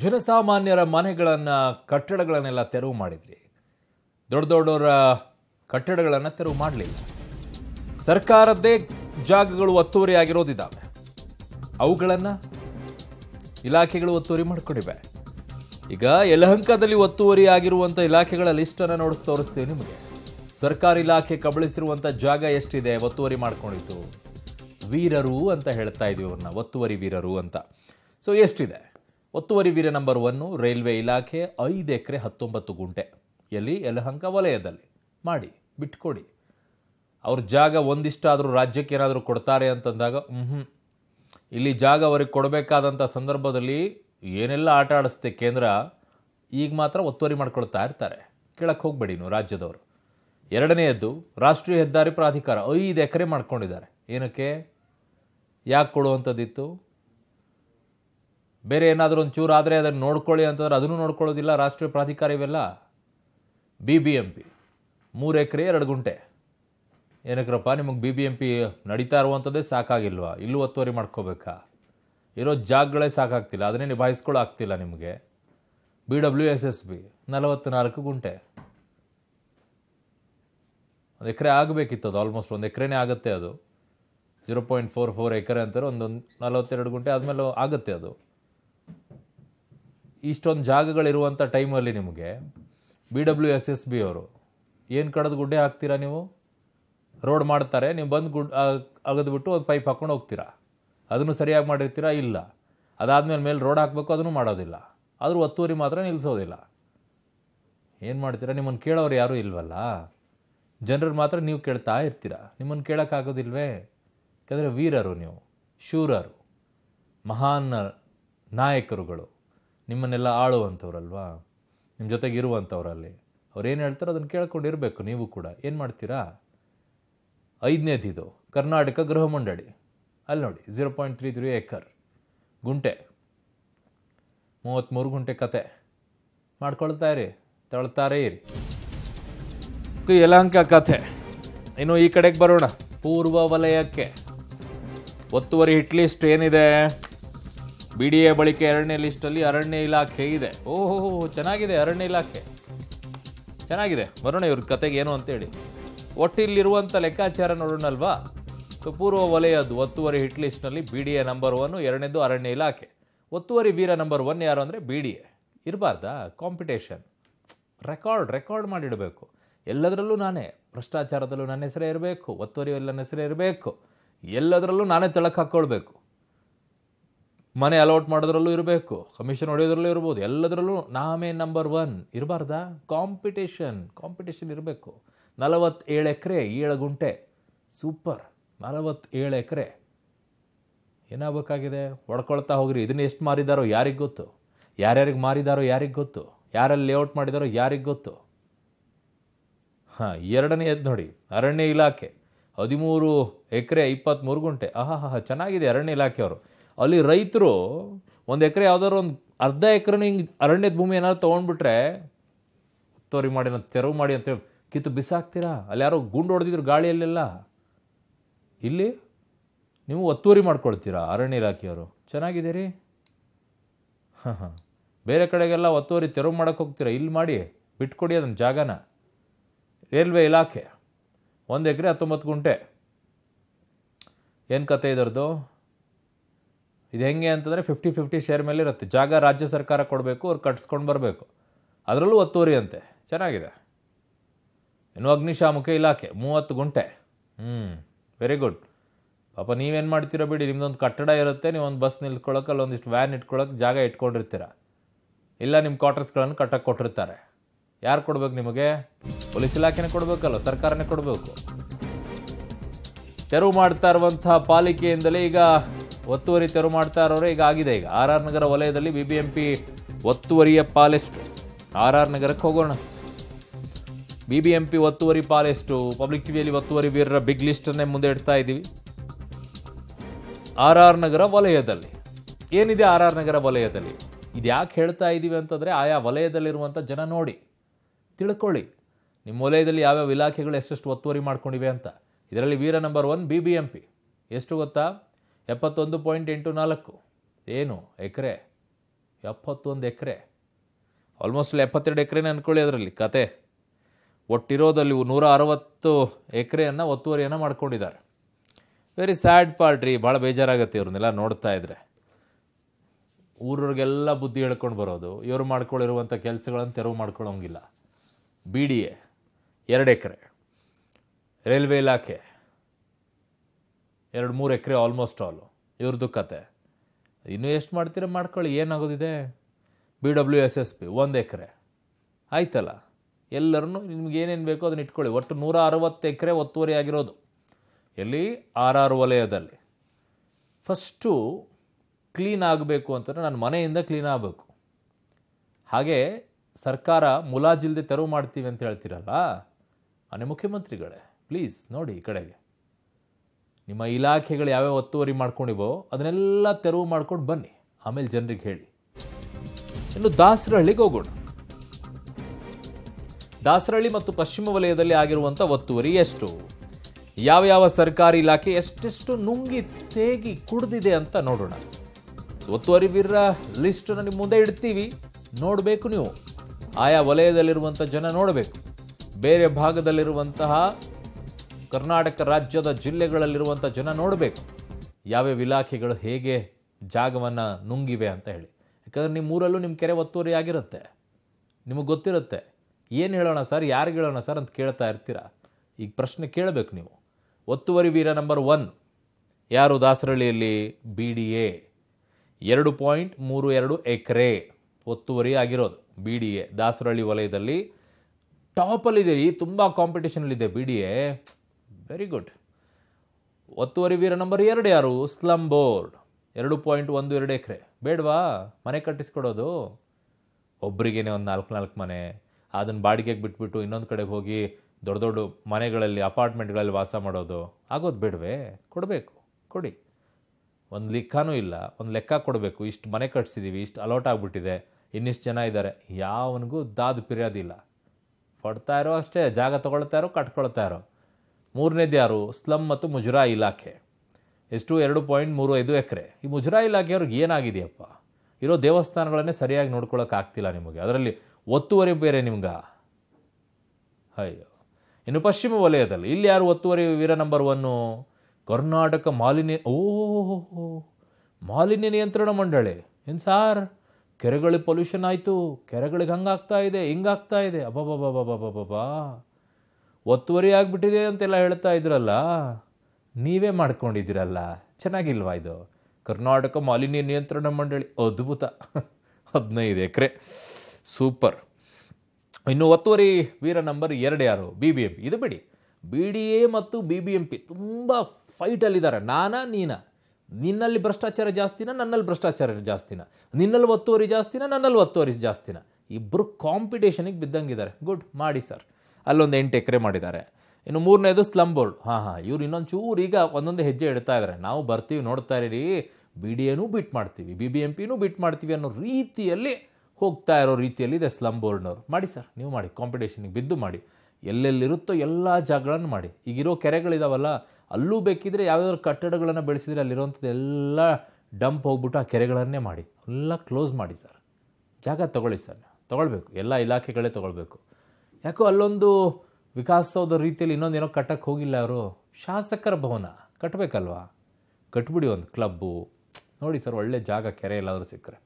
ಜನಸಾಮಾನ್ಯರ ಮನೆಗಳನ್ನು ಕಟ್ಟಡಗಳನ್ನೆಲ್ಲ ತೆರವು ಮಾಡಿದ್ರಿ ದೊಡ್ಡ ದೊಡ್ಡವರ ಕಟ್ಟಡಗಳನ್ನು ತೆರವು ಮಾಡಲಿಲ್ಲ ಸರ್ಕಾರದ್ದೇ ಜಾಗಗಳು ಒತ್ತುವರಿ ಆಗಿರೋದಿದ್ದಾವೆ ಅವುಗಳನ್ನು ಇಲಾಖೆಗಳು ಒತ್ತುವರಿ ಮಾಡ್ಕೊಂಡಿವೆ ಈಗ ಯಲಹಂಕದಲ್ಲಿ ಒತ್ತುವರಿ ಆಗಿರುವಂಥ ಇಲಾಖೆಗಳ ಲಿಸ್ಟನ್ನು ನೋಡಿ ತೋರಿಸ್ತೀವಿ ನಿಮಗೆ ಸರ್ಕಾರಿ ಇಲಾಖೆ ಕಬಳಿಸಿರುವಂಥ ಜಾಗ ಎಷ್ಟಿದೆ ಒತ್ತುವರಿ ಮಾಡ್ಕೊಂಡಿತ್ತು ವೀರರು ಅಂತ ಹೇಳ್ತಾ ಇದ್ದೀವಿ ಅವ್ರನ್ನ ಒತ್ತುವರಿ ವೀರರು ಅಂತ ಸೊ ಎಷ್ಟಿದೆ ಒತ್ತುವರಿ ವೀರ ನಂಬರ್ ಒನ್ನು ರೈಲ್ವೆ ಇಲಾಖೆ ಐದು ಎಕರೆ ಹತ್ತೊಂಬತ್ತು ಗುಂಟೆ ಎಲ್ಲಿ ಯಲಹಂಕ ವಲಯದಲ್ಲಿ ಮಾಡಿ ಬಿಟ್ಕೊಡಿ ಅವ್ರ ಜಾಗ ಒಂದಿಷ್ಟಾದರೂ ರಾಜ್ಯಕ್ಕೆ ಏನಾದರೂ ಕೊಡ್ತಾರೆ ಅಂತಂದಾಗ ಹ್ಞೂ ಇಲ್ಲಿ ಜಾಗ ಅವ್ರಿಗೆ ಕೊಡಬೇಕಾದಂಥ ಸಂದರ್ಭದಲ್ಲಿ ಏನೆಲ್ಲ ಆಟ ಆಡಿಸ್ತೆ ಕೇಂದ್ರ ಈಗ ಮಾತ್ರ ಒತ್ತುವರಿ ಮಾಡ್ಕೊಳ್ತಾ ಇರ್ತಾರೆ ಕೇಳಕ್ಕೆ ಹೋಗಬೇಡಿ ನೀವು ರಾಜ್ಯದವರು ಎರಡನೆಯದ್ದು ರಾಷ್ಟ್ರೀಯ ಹೆದ್ದಾರಿ ಪ್ರಾಧಿಕಾರ ಐದು ಎಕರೆ ಮಾಡ್ಕೊಂಡಿದ್ದಾರೆ ಏನಕ್ಕೆ ಯಾಕೆ ಕೊಡುವಂಥದ್ದಿತ್ತು ಬೇರೆ ಏನಾದರೂ ಒಂದು ಚೂರು ಆದರೆ ಅದನ್ನು ನೋಡ್ಕೊಳ್ಳಿ ಅಂತಂದ್ರೆ ಅದನ್ನು ನೋಡ್ಕೊಳ್ಳೋದಿಲ್ಲ ರಾಷ್ಟ್ರೀಯ ಪ್ರಾಧಿಕಾರ ಇವೆಲ್ಲ ಬಿ ಬಿ ಎಂ ಪಿ ಮೂರು ಎಕರೆ ಎರಡು ಗುಂಟೆ ಏನಕ್ರಪ್ಪ ನಿಮಗೆ ಬಿ ಬಿ ಎಂ ಪಿ ನಡೀತಾ ಇರುವಂಥದ್ದೇ ಸಾಕಾಗಿಲ್ವಾ ಇಲ್ಲೂ ಒತ್ತುವರಿ ಮಾಡ್ಕೋಬೇಕಾ ಇರೋ ಜಾಗಗಳೇ ಸಾಕಾಗ್ತಿಲ್ಲ ಅದನ್ನೇ ಆಗ್ತಿಲ್ಲ ನಿಮಗೆ B W S S B ನಲವತ್ತ್ನಾಲ್ಕು ಗುಂಟೆ ಒಂದು ಎಕರೆ ಆಗಬೇಕಿತ್ತು ಅದು ಆಲ್ಮೋಸ್ಟ್ ಒಂದು ಎಕರೆನೇ ಆಗುತ್ತೆ ಅದು zero point four four acre ಅಂತಾರೆ ಒಂದೊಂದು ನಲವತ್ತೆರಡು ಗುಂಟೆ ಆದಮೇಲೆ ಆಗುತ್ತೆ ಅದು ಇಷ್ಟೊಂದು ಜಾಗಗಳಿರುವಂಥ ಟೈಮಲ್ಲಿ ನಿಮಗೆ B W S S B ಅವರು ಏನು ಕಡದ ಗುಡ್ಡೆ ಹಾಕ್ತೀರಾ ನೀವು ರೋಡ್ ಮಾಡ್ತಾರೆ ನೀವು ಬಂದು ಗುಡ್ ಅಗದ್ಬಿಟ್ಟು ಒಂದು ಪೈಪ್ ಹಾಕ್ಕೊಂಡು ಹೋಗ್ತೀರಾ ಅದನ್ನು ಸರಿಯಾಗಿ ಮಾಡಿರ್ತೀರಾ ಇಲ್ಲ ಅದಾದಮೇಲೆ ಮೇಲೆ ರೋಡ್ ಹಾಕಬೇಕು ಅದನ್ನು ಮಾಡೋದಿಲ್ಲ ಆದರೂ ಒತ್ತುವರಿ ಮಾತ್ರ ನಿಲ್ಲಿಸೋದಿಲ್ಲ ಏನು ಮಾಡ್ತೀರಾ ನಿಮ್ಮನ್ನು ಕೇಳೋರು ಯಾರೂ ಇಲ್ವಲ್ಲ ಜನರು ಮಾತ್ರ ನೀವು ಕೇಳ್ತಾ ಇರ್ತೀರ ನಿಮ್ಮನ್ನು ಕೇಳೋಕ್ಕಾಗೋದಿಲ್ವೇ ಯಾಕಂದರೆ ವೀರರು ನೀವು ಶೂರರು ಮಹಾನ್ ನಾಯಕರುಗಳು ನಿಮ್ಮನ್ನೆಲ್ಲ ಆಳುವಂಥವ್ರಲ್ವಾ ನಿಮ್ಮ ಜೊತೆಗೆ ಇರುವಂಥವ್ರಲ್ಲಿ ಅವ್ರು ಏನು ಹೇಳ್ತಾರೋ ಅದನ್ನು ಕೇಳ್ಕೊಂಡಿರಬೇಕು ನೀವು ಕೂಡ ಏನು ಮಾಡ್ತೀರಾ ಐದನೇದಿದು ಕರ್ನಾಟಕ ಗೃಹ ಮಂಡಳಿ ಅಲ್ಲಿ ನೋಡಿ zero point three three acre ಗುಂಟೆ ಮೂವತ್ತ್ಮೂರು ಗುಂಟೆ ಕತೆ ಮಾಡ್ಕೊಳ್ತಾ ಇರಿ ತಳ್ತಾರೆ ಇರಿ ಯಲಹಂಕ ಕಥೆ ಇನ್ನು ಈ ಕಡೆಗೆ ಬರೋಣ ಪೂರ್ವ ವಲಯಕ್ಕೆ ಒತ್ತುವರಿ ಹಿಟ್ಲಿಸ್ಟ್ ಏನಿದೆ ಬಿ ಡಿ ಎ ಬಳಿಕೆ ಎರಡನೇ ಲಿಸ್ಟಲ್ಲಿ ಅರಣ್ಯ ಇಲಾಖೆ ಇದೆ ಓಹೋ ಚೆನ್ನಾಗಿದೆ ಅರಣ್ಯ ಇಲಾಖೆ ಚೆನ್ನಾಗಿದೆ ಬರೋಣ ಇವ್ರ ಕತೆಗೆ ಏನು ಅಂತೇಳಿ ಒಟ್ಟಿಲ್ಲಿರುವಂಥ ಲೆಕ್ಕಾಚಾರ ನೋಡೋಣಲ್ವಾ ಸೊ ಪೂರ್ವ ವಲಯದ್ದು ಒತ್ತುವರಿ ಹಿಟ್ ಲಿಸ್ಟ್ನಲ್ಲಿ B D A number one ಎರಡನೇದು ಅರಣ್ಯ ಇಲಾಖೆ ಒತ್ತುವರಿ ವೀರ ನಂಬರ್ ಒನ್ ಯಾರು ಅಂದರೆ ಬಿ ಡಿ ಎ ಇರಬಾರ್ದಾ ಕಾಂಪಿಟೇಷನ್ ರೆಕಾರ್ಡ್ ರೆಕಾರ್ಡ್ ಮಾಡಿಡಬೇಕು ಎಲ್ಲದರಲ್ಲೂ ನಾನೇ ಭ್ರಷ್ಟಾಚಾರದಲ್ಲೂ ನನ್ನ ಹೆಸರೇ ಇರಬೇಕು ಒತ್ತುವರಿಯಲ್ಲಿ ನನ್ನ ಹೆಸರೇ ಇರಬೇಕು ಎಲ್ಲದರಲ್ಲೂ ನಾನೇ ತಳಕ್ಕೆ ಹಾಕ್ಕೊಳ್ಬೇಕು ಮನೆ ಅಲೌಟ್ ಮಾಡೋದ್ರಲ್ಲೂ ಇರಬೇಕು ಕಮಿಷನ್ ಹೊಡೆಯೋದ್ರಲ್ಲೂ ಇರ್ಬೋದು ಎಲ್ಲದರಲ್ಲೂ ನಾಮೇ ನಂಬರ್ ಒನ್ ಇರಬಾರ್ದಾ ಕಾಂಪಿಟೇಷನ್ ಕಾಂಪಿಟೇಷನ್ ಇರಬೇಕು ನಲವತ್ತೇಳು ಎಕರೆ ಏಳು ಗುಂಟೆ ಸೂಪರ್ ನಲವತ್ತೇಳು ಎಕರೆ ಏನಾಗಬೇಕಾಗಿದೆ ಹೊಡ್ಕೊಳ್ತಾ ಹೋಗ್ರಿ ಇದನ್ನ ಎಷ್ಟು ಮಾರಿದಾರೋ ಯಾರಿಗೆ ಗೊತ್ತು ಯಾರ್ಯಾರಿಗೆ ಮಾರಿದಾರೋ ಯಾರಿಗೆ ಗೊತ್ತು ಯಾರಲ್ಲಿ ಲೇಔಟ್ ಮಾಡಿದಾರೋ ಯಾರಿಗೆ ಗೊತ್ತು ಹಾಂ ಎರಡನೇದು ನೋಡಿ ಅರಣ್ಯ ಇಲಾಖೆ ಹದಿಮೂರು ಎಕರೆ ಇಪ್ಪತ್ತ್ಮೂರು ಗುಂಟೆ ಆಹಾ ಹಾ ಚೆನ್ನಾಗಿದೆ ಅರಣ್ಯ ಇಲಾಖೆಯವರು ಅಲ್ಲಿ ರೈತರು ಒಂದು ಎಕರೆ ಯಾವುದಾದ್ರು ಒಂದು ಅರ್ಧ ಎಕರೆ ಹಿಂಗೆ ಅರಣ್ಯದ ಭೂಮಿ ಏನಾದ್ರು ತೊಗೊಂಡ್ಬಿಟ್ರೆ ತೋರಿ ಮಾಡಿ ನಾನು ತೆರವು ಮಾಡಿ ಅಂತೇಳಿ ಕಿತ್ತು ಬಿಸಾಕ್ತೀರಾ ಅಲ್ಲಿ ಯಾರೋ ಗುಂಡು ಹೊಡೆದಿದ್ರು ಗಾಳಿಯಲ್ಲೆಲ್ಲ ಇಲ್ಲಿ ನೀವು ಒತ್ತುವರಿ ಮಾಡ್ಕೊಳ್ತೀರಾ ಅರಣ್ಯ ಇಲಾಖೆಯವರು ಚೆನ್ನಾಗಿದ್ದೀರಿ ಹಾಂ ಹಾಂ ಬೇರೆ ಕಡೆಗೆಲ್ಲ ಒತ್ತುವರಿ ತೆರವು ಮಾಡೋಕೆ ಹೋಗ್ತೀರಾ ಇಲ್ಲಿ ಮಾಡಿ ಬಿಟ್ಕೊಡಿ ಅದನ್ನು ಜಾಗನ ರೈಲ್ವೆ ಇಲಾಖೆ ಒಂದು ಎಕರೆ ಹತ್ತೊಂಬತ್ತು ಗುಂಟೆ ಏನು ಕತೆ ಇದರದು ಇದು ಹೆಂಗೆ ಅಂತಂದರೆ ಫಿಫ್ಟಿ ಫಿಫ್ಟಿ ಶೇರ್ ಮೇಲೆ ಇರುತ್ತೆ ಜಾಗ ರಾಜ್ಯ ಸರ್ಕಾರ ಕೊಡಬೇಕು ಅವ್ರು ಕಟ್ಸ್ಕೊಂಡು ಬರಬೇಕು ಅದರಲ್ಲೂ ಒತ್ತುವರಿ ಅಂತೆ ಚೆನ್ನಾಗಿದೆ ಇನ್ನು ಅಗ್ನಿಶಾಮಕ ಇಲಾಖೆ ಮೂವತ್ತು ಗುಂಟೆ ಹ್ಞೂ ವೆರಿ ಗುಡ್ ಪಾಪ ನೀವೇನು ಮಾಡ್ತೀರೋ ಬಿಡಿ ನಿಮ್ಮದೊಂದು ಕಟ್ಟಡ ಇರುತ್ತೆ ನೀವೊಂದು ಬಸ್ ಅಲ್ಲ ಅಲ್ಲೊಂದಿಷ್ಟು ವ್ಯಾನ್ ಇಟ್ಕೊಳ್ಳೋಕೆ ಜಾಗ ಇಟ್ಕೊಂಡಿರ್ತೀರ ಇಲ್ಲ ನಿಮ್ಮ ಕ್ವಾರ್ಟರ್ಸ್ಗಳನ್ನು ಕಟ್ಟಕ್ಕೆ ಕೊಟ್ಟಿರ್ತಾರೆ ಯಾರು ಕೊಡ್ಬೇಕು ನಿಮಗೆ ಪೊಲೀಸ್ ಇಲಾಖೆನೇ ಕೊಡಬೇಕಲ್ಲ ಸರ್ಕಾರನೇ ಕೊಡಬೇಕು ತೆರವು ಮಾಡ್ತಾ ಇರುವಂತಹ ಪಾಲಿಕೆಯಿಂದಲೇ ಈಗ ಒತ್ತುವರಿ ತೆರವು ಮಾಡ್ತಾ ಇರೋರು ಈಗ ಆಗಿದೆ ಈಗ ಆರ್ ಆರ್ ನಗರ ವಲಯದಲ್ಲಿ ಬಿ ಬಿ ಎಂ ಪಿ ಒತ್ತುವರಿಯ ಪಾಲೆಷ್ಟು ಆರ್ ಆರ್ ನಗರಕ್ಕೆ ಹೋಗೋಣ ಬಿ ಬಿ ಎಂ ಪಿ ಒತ್ತುವರಿ ಪಾಲೆಷ್ಟು ಪಬ್ಲಿಕ್ ಟಿವಿಯಲ್ಲಿ ಒತ್ತುವರಿ ವೀರರ ಬಿಗ್ ಲಿಸ್ಟನ್ನೇ ಮುಂದೆ ಇಡ್ತಾ ಇದ್ದೀವಿ ಆರ್ ಆರ್ ನಗರ ವಲಯದಲ್ಲಿ ಏನಿದೆ ಆರ್ ಆರ್ ನಗರ ವಲಯದಲ್ಲಿ ಇದ್ಯಾಕೆ ಹೇಳ್ತಾ ಇದ್ದೀವಿ ಅಂತಂದರೆ ಆಯಾ ವಲಯದಲ್ಲಿರುವಂಥ ಜನ ನೋಡಿ ತಿಳ್ಕೊಳ್ಳಿ ನಿಮ್ಮ ವಲಯದಲ್ಲಿ ಯಾವ್ಯಾವ ಇಲಾಖೆಗಳು ಎಷ್ಟೆಷ್ಟು ಒತ್ತುವರಿ ಮಾಡ್ಕೊಂಡಿವೆ ಅಂತ ಇದರಲ್ಲಿ ವೀರ number one B B M P ಎಷ್ಟು ಗೊತ್ತಾ ಎಪ್ಪತ್ತೊಂದು ಪಾಯಿಂಟ್ ಎಂಟು ನಾಲ್ಕು ಏನು ಎಕರೆ ಎಪ್ಪತ್ತೊಂದು ಎಕರೆ ಆಲ್ಮೋಸ್ಟ್ ಎಪ್ಪತ್ತೆರಡು ಎಕರೆನೇ ಅಂದ್ಕೊಳ್ಳಿ ಅದರಲ್ಲಿ ಕತೆ ಒಟ್ಟಿರೋದಲ್ಲಿ ನೂರ ಅರವತ್ತು ಎಕರೆಯನ್ನು ಒತ್ತುವರಿಯನ್ನು ಮಾಡ್ಕೊಂಡಿದ್ದಾರೆ ವೆರಿ ಸ್ಯಾಡ್ ಪಾರ್ಟ್ ರೀ ಭಾಳ ಬೇಜಾರಾಗುತ್ತೆ ಇವ್ರನ್ನೆಲ್ಲ ನೋಡ್ತಾ ಇದ್ರೆ ಊರವ್ರಿಗೆಲ್ಲ ಬುದ್ಧಿ ಹೇಳ್ಕೊಂಡು ಬರೋದು ಇವರು ಮಾಡ್ಕೊಳ್ಳಿರುವಂಥ ಕೆಲಸಗಳನ್ನು ತೆರವು ಮಾಡ್ಕೊಳ್ಳೋಂಗಿಲ್ಲ ಬಿ ಡಿ ಎ ಎರಡು ಎಕರೆ ರೈಲ್ವೆ ಇಲಾಖೆ ಎರಡು ಮೂರು ಎಕರೆ ಆಲ್ಮೋಸ್ಟ್ ಆಲು ಇವ್ರದ್ದು ಕತೆ ಇನ್ನೂ ಎಷ್ಟು ಮಾಡ್ತೀರ ಮಾಡ್ಕೊಳ್ಳಿ ಏನಾಗೋದಿದೆ B W S S P ಒಂದು ಎಕರೆ ಆಯ್ತಲ್ಲ ಎಲ್ಲರೂ ನಿಮ್ಗೆ ಏನೇನು ಬೇಕೋ ಅದನ್ನ ಇಟ್ಕೊಳ್ಳಿ ಒಟ್ಟು ನೂರ ಅರವತ್ತು ಎಕರೆ ಒತ್ತುವರಿ ಆಗಿರೋದು ಎಲ್ಲಿ ಆರ್ ಆರು ವಲಯದಲ್ಲಿ ಫಸ್ಟು ಕ್ಲೀನ್ ಆಗಬೇಕು ಅಂತಂದರೆ ನಾನು ಮನೆಯಿಂದ ಕ್ಲೀನ್ ಆಗಬೇಕು ಹಾಗೆ ಸರ್ಕಾರ ಮುಲಾಜಿಲ್ದೆ ತೆರವು ಮಾಡ್ತೀವಿ ಅಂತ ಹೇಳ್ತೀರಲ್ಲ ಮನೆ ಮುಖ್ಯಮಂತ್ರಿಗಳೇ ಪ್ಲೀಸ್ ನೋಡಿ ಈ ಕಡೆಗೆ ನಿಮ್ಮ ಇಲಾಖೆಗಳು ಯಾವ್ಯಾವ ಒತ್ತುವರಿ ಮಾಡ್ಕೊಂಡಿವೋ ಅದನ್ನೆಲ್ಲ ತೆರವು ಮಾಡ್ಕೊಂಡು ಬನ್ನಿ ಆಮೇಲೆ ಜನರಿಗೆ ಹೇಳಿ ಇನ್ನು ದಾಸರಹಳ್ಳಿಗೆ ಹೋಗೋಣ ದಾಸರಹಳ್ಳಿ ಮತ್ತು ಪಶ್ಚಿಮ ವಲಯದಲ್ಲಿ ಆಗಿರುವಂಥ ಒತ್ತುವರಿ ಎಷ್ಟು ಯಾವ ಯಾವ ಸರ್ಕಾರಿ ಇಲಾಖೆ ಎಷ್ಟೆಷ್ಟು ನುಂಗಿ ತೇಗಿ ಕುಡ್ದಿದೆ ಅಂತ ನೋಡೋಣ ಒತ್ತುವರಿ ಬೀರ ಲಿಸ್ಟನ್ನು ನಿಮ್ಮ ಮುಂದೆ ಇಡ್ತೀವಿ ನೋಡಬೇಕು ನೀವು ಆಯಾ ವಲಯದಲ್ಲಿರುವಂಥ ಜನ ನೋಡಬೇಕು ಬೇರೆ ಭಾಗದಲ್ಲಿರುವಂತಹ ಕರ್ನಾಟಕ ರಾಜ್ಯದ ಜಿಲ್ಲೆಗಳಲ್ಲಿರುವಂಥ ಜನ ನೋಡಬೇಕು ಯಾವ್ಯಾವ ಇಲಾಖೆಗಳು ಹೇಗೆ ಜಾಗವನ್ನು ನುಂಗಿವೆ ಅಂತ ಹೇಳಿ ಯಾಕಂದರೆ ನಿಮ್ಮ ಊರಲ್ಲೂ ನಿಮ್ಮ ಕೆರೆ ಒತ್ತುವರಿ ಆಗಿರುತ್ತೆ ನಿಮಗೆ ಗೊತ್ತಿರುತ್ತೆ ಏನು ಹೇಳೋಣ ಸರ್ ಯಾರಿಗೆ ಹೇಳೋಣ ಸರ್ ಅಂತ ಕೇಳ್ತಾ ಇರ್ತೀರ ಈಗ ಪ್ರಶ್ನೆ ಕೇಳಬೇಕು ನೀವು ಒತ್ತುವರಿ ವೀರ ನಂಬರ್ ಒನ್ ಯಾರು ದಾಸರಳ್ಳಿಯಲ್ಲಿ ಬಿ ಡಿ ಎ ಎರಡು ಪಾಯಿಂಟ್ ಮೂರು ಎರಡು ಎಕರೆ ಒತ್ತುವರಿ ಆಗಿರೋದು ಬಿ ಡಿ ಎ ದಾಸರಳ್ಳಿ ವಲಯದಲ್ಲಿ ಟಾಪಲ್ಲಿದೆ ಈ ತುಂಬ ಕಾಂಪಿಟೇಷನಲ್ಲಿದೆ B D A very good ಒತ್ತುವರಿ ವೀರ ನಂಬರ್ ಎರಡು ಯಾರು ಸ್ಲಮ್ ಬೋರ್ಡ್ ಎರಡು ಪಾಯಿಂಟ್ ಒಂದು ಎರಡು ಎಕರೆ ಬೇಡವಾ ಮನೆ ಕಟ್ಟಿಸ್ಕೊಡೋದು ಒಬ್ರಿಗೇನೆ ಒಂದು ನಾಲ್ಕು ನಾಲ್ಕು ಮನೆ ಅದನ್ನು ಬಾಡಿಗೆಗೆ ಬಿಟ್ಬಿಟ್ಟು ಇನ್ನೊಂದು ಕಡೆಗೆ ಹೋಗಿ ದೊಡ್ಡ ದೊಡ್ಡ ಮನೆಗಳಲ್ಲಿ ಅಪಾರ್ಟ್ಮೆಂಟ್ಗಳಲ್ಲಿ ವಾಸ ಮಾಡೋದು ಆಗೋದು ಬಿಡುವೆ ಕೊಡಬೇಕು ಕೊಡಿ ಒಂದು ಲೆಕ್ಕನೂ ಇಲ್ಲ ಒಂದು ಲೆಕ್ಕ ಕೊಡಬೇಕು ಇಷ್ಟು ಮನೆ ಕಟ್ಸಿದ್ದೀವಿ ಇಷ್ಟು ಅಲೋಟ್ ಆಗಿಬಿಟ್ಟಿದೆ ಇನ್ನಿಷ್ಟು ಜನ ಇದ್ದಾರೆ ಯಾವನಿಗೂ ದಾದು ಪಿರ್ಯೋದಿಲ್ಲ ಪಡ್ತಾ ಇರೋ ಅಷ್ಟೇ ಜಾಗ ತೊಗೊಳ್ತಾ ಇರೋ ಕಟ್ಕೊಳ್ತಾ ಇರೋ ಮೂರನೇದು ಯಾರು ಸ್ಲಮ್ ಮತ್ತು ಮುಜರಾ ಇಲಾಖೆ ಎಷ್ಟು ಎರಡು ಪಾಯಿಂಟ್ ಮೂರು ಐದು ಎಕರೆ ಈ ಮುಜರಾ ಇಲಾಖೆಯವ್ರಿಗೆ ಏನಾಗಿದೆಯಪ್ಪ ಇರೋ ದೇವಸ್ಥಾನಗಳನ್ನೇ ಸರಿಯಾಗಿ ನೋಡ್ಕೊಳ್ಳೋಕ್ಕಾಗ್ತಿಲ್ಲ ನಿಮಗೆ ಅದರಲ್ಲಿ ಒತ್ತುವರಿ ಬೇರೆ ನಿಮ್ಗೆ ಅಯ್ಯೋ ಇನ್ನು ಪಶ್ಚಿಮ ವಲಯದಲ್ಲಿ ಇಲ್ಲಿ ಯಾರು ಒತ್ತುವರಿ ವೀರ ನಂಬರ್ ಒನ್ನು ಕರ್ನಾಟಕ ಮಾಲಿನ್ಯ ಓಹೋ ಮಾಲಿನ್ಯ ನಿಯಂತ್ರಣ ಮಂಡಳಿ ಏನು ಸಾರ್ ಕೆರೆಗಳಿಗೆ ಪೊಲ್ಯೂಷನ್ ಆಯಿತು ಕೆರೆಗಳಿಗೆ ಹಂಗಾಗ್ತಾ ಇದೆ ಹಿಂಗಾಗ್ತಾ ಇದೆ ಅಬ್ಬಬ್ಬಬ್ಬಬ್ಬಬ್ಬಬ್ಬಾ ಒತ್ತುವರಿ ಆಗಿಬಿಟ್ಟಿದೆ ಅಂತೆಲ್ಲ ಹೇಳ್ತಾ ಇದ್ರಲ್ಲ ನೀವೇ ಮಾಡ್ಕೊಂಡಿದ್ದೀರಲ್ಲ ಚೆನ್ನಾಗಿಲ್ವಾ ಇದು ಕರ್ನಾಟಕ ಮಾಲಿನ್ಯ ನಿಯಂತ್ರಣ ಮಂಡಳಿ ಅದ್ಭುತ ಹದಿನೈದು ಎಕರೆ ಸೂಪರ್ ಇನ್ನು ಒತ್ತುವರಿ ವೀರ ನಂಬರ್ ಎರಡು ಯಾರು ಬಿ ಬಿ ಎಂ ಪಿ ಇದು ಬಿಡಿ ಬಿ ಡಿ ಎ ಮತ್ತು ಬಿ ಬಿ ಎಂ ಪಿ ತುಂಬ ಫೈಟಲ್ಲಿದ್ದಾರೆ ನಾನಾ ನೀನಾ ನಿನ್ನಲ್ಲಿ ಭ್ರಷ್ಟಾಚಾರ ಜಾಸ್ತಿನಾ ನನ್ನಲ್ಲಿ ಭ್ರಷ್ಟಾಚಾರ ಜಾಸ್ತಿನ ನಿನ್ನಲ್ಲಿ ಒತ್ತುವರಿ ಜಾಸ್ತಿನ ನನ್ನಲ್ಲಿ ಒತ್ತುವರಿ ಜಾಸ್ತಿನ ಇಬ್ಬರು ಕಾಂಪಿಟೇಷನಿಗೆ ಬಿದ್ದಂಗಿದ್ದಾರೆ ಗುಡ್ ಮಾಡಿ ಸರ್ ಅಲ್ಲೊಂದು ಎಂಟು ಎಕರೆ ಮಾಡಿದ್ದಾರೆ ಇನ್ನು ಮೂರನೇದು ಸ್ಲಂ ಬೋರ್ಡ್ ಹಾಂ ಹಾಂ ಇವ್ರು ಇನ್ನೊಂದು ಈಗ ಒಂದೊಂದು ಹೆಜ್ಜೆ ಇಡ್ತಾ ಇದ್ದಾರೆ ನಾವು ಬರ್ತೀವಿ ನೋಡ್ತಾ ಇರೀ ಬಿ ಡಿ ಎನೂ ಬಿಟ್ ಮಾಡ್ತೀವಿ ಬಿ ಬಿ ಎಂ ಪಿನೂ ಬಿಟ್ ಮಾಡ್ತೀವಿ ಅನ್ನೋ ರೀತಿಯಲ್ಲಿ ಹೋಗ್ತಾ ಇರೋ ರೀತಿಯಲ್ಲಿ ಇದೆ ಸ್ಲಮ್ ಬೋರ್ಡ್ನವ್ರು ಮಾಡಿ ಸರ್ ನೀವು ಮಾಡಿ ಕಾಂಪಿಟೇಷನಿಗೆ ಬಿದ್ದು ಮಾಡಿ ಎಲ್ಲೆಲ್ಲಿರುತ್ತೋ ಎಲ್ಲ ಜಾಗಗಳನ್ನು ಮಾಡಿ ಈಗಿರೋ ಕೆರೆಗಳಿದಾವಲ್ಲ ಅಲ್ಲೂ ಬೇಕಿದ್ರೆ ಯಾವ್ಯಾವ ಕಟ್ಟಡಗಳನ್ನು ಬೆಳೆಸಿದರೆ ಅಲ್ಲಿರುವಂಥದ್ದು ಎಲ್ಲ ಡಂಪ್ ಹೋಗ್ಬಿಟ್ಟು ಆ ಕೆರೆಗಳನ್ನೇ ಮಾಡಿ ಎಲ್ಲ ಕ್ಲೋಸ್ ಮಾಡಿ ಸರ್ ಜಾಗ ತೊಗೊಳ್ಳಿ ಸರ್ ತೊಗೊಳ್ಬೇಕು ಎಲ್ಲ ಇಲಾಖೆಗಳೇ ತೊಗೊಳ್ಬೇಕು ಯಾಕೋ ಅಲ್ಲೊಂದು ವಿಕಾಸಸೌಧ ರೀತಿಯಲ್ಲಿ ಇನ್ನೊಂದು ಏನೋ ಕಟ್ಟಕ್ಕೆ ಹೋಗಿಲ್ಲ ಅವರು ಶಾಸಕರ ಭವನ ಕಟ್ಟಬೇಕಲ್ವಾ ಕಟ್ಬಿಡಿ ಒಂದು ಕ್ಲಬ್ಬು ನೋಡಿ ಸರ್ ಒಳ್ಳೆ ಜಾಗ ಕೆರೆ ಎಲ್ಲಾದರೂ ಸಿಕ್ಕರೆ